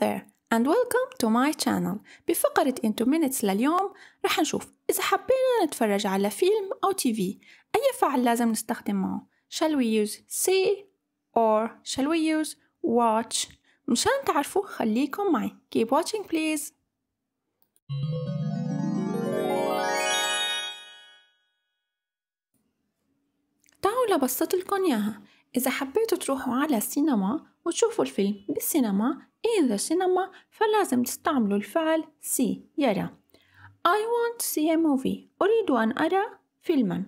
there and welcome to my channel بفقرة into minutes لليوم رح نشوف إذا حبينا نتفرج على فيلم أو تي في أي فعل لازم نستخدم معه shall we use see or shall we use watch مشان تعرفوا خليكم معي keep watching please تعالوا لبسط لكم إذا حبيتوا تروحوا على السينما وتشوفوا الفيلم بالسينما in the cinema فلازم تستعملوا الفعل see يرى I want to see a movie أريد أن أرى فيلما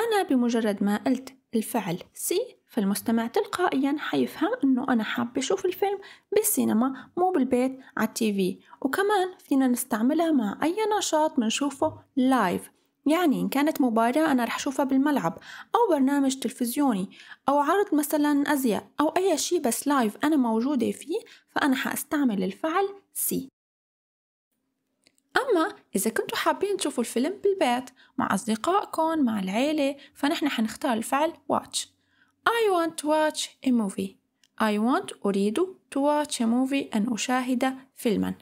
أنا بمجرد ما قلت الفعل see فالمستمع تلقائيا حيفهم أنه أنا حابة أشوف الفيلم بالسينما مو بالبيت على التي في وكمان فينا نستعملها مع أي نشاط بنشوفه لايف يعني إن كانت مباراة أنا رح أشوفها بالملعب أو برنامج تلفزيوني أو عرض مثلا أزياء أو أي شيء بس لايف أنا موجودة فيه فأنا حأستعمل الفعل سي أما إذا كنتوا حابين تشوفوا الفيلم بالبيت مع أصدقائكم مع العيلة فنحن حنختار الفعل watch I want to watch a movie I want أريد to watch a movie أن أشاهد فيلما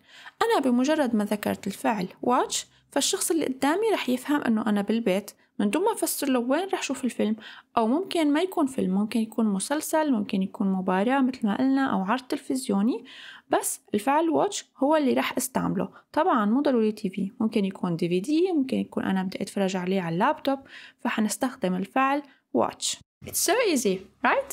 أنا بمجرد ما ذكرت الفعل watch فالشخص اللي قدامي رح يفهم أنه أنا بالبيت من دون ما أفسر له وين رح شوف الفيلم أو ممكن ما يكون فيلم ممكن يكون مسلسل ممكن يكون مباراة مثل ما قلنا أو عرض تلفزيوني بس الفعل watch هو اللي رح استعمله طبعا مو ضروري تي في ممكن يكون دي في دي ممكن يكون أنا بدي أتفرج عليه على اللابتوب فحنستخدم الفعل watch It's so easy, right?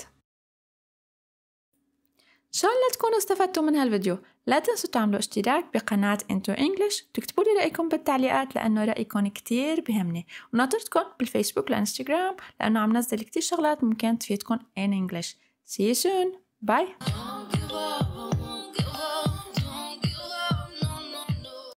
شاء الله تكونوا استفدتوا من هالفيديو لا تنسوا تعملوا اشتراك بقناة انتو انجلش تكتبوا لي رأيكم بالتعليقات لأنه رأيكم كتير بهمني وناطرتكم بالفيسبوك لانستغرام لأنه عم نزل كتير شغلات ممكن تفيدكم in انجلش see you soon bye